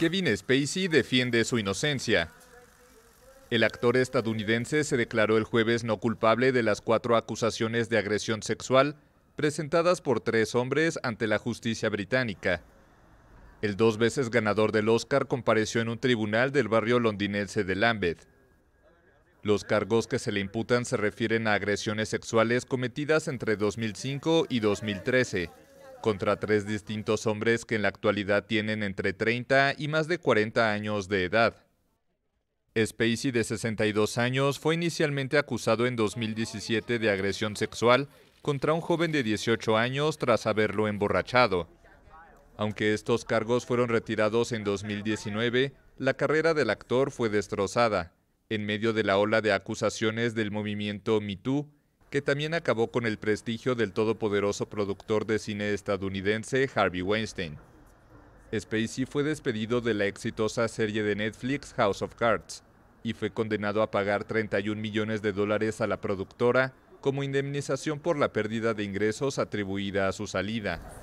Kevin Spacey defiende su inocencia. El actor estadounidense se declaró el jueves no culpable de las cuatro acusaciones de agresión sexual presentadas por tres hombres ante la justicia británica. El dos veces ganador del Oscar compareció en un tribunal del barrio londinense de Lambeth. Los cargos que se le imputan se refieren a agresiones sexuales cometidas entre 2005 y 2013 contra tres distintos hombres que en la actualidad tienen entre 30 y más de 40 años de edad. Spacey, de 62 años, fue inicialmente acusado en 2017 de agresión sexual contra un joven de 18 años tras haberlo emborrachado. Aunque estos cargos fueron retirados en 2019, la carrera del actor fue destrozada. En medio de la ola de acusaciones del movimiento MeToo, que también acabó con el prestigio del todopoderoso productor de cine estadounidense Harvey Weinstein. Spacey fue despedido de la exitosa serie de Netflix House of Cards y fue condenado a pagar 31 millones de dólares a la productora como indemnización por la pérdida de ingresos atribuida a su salida.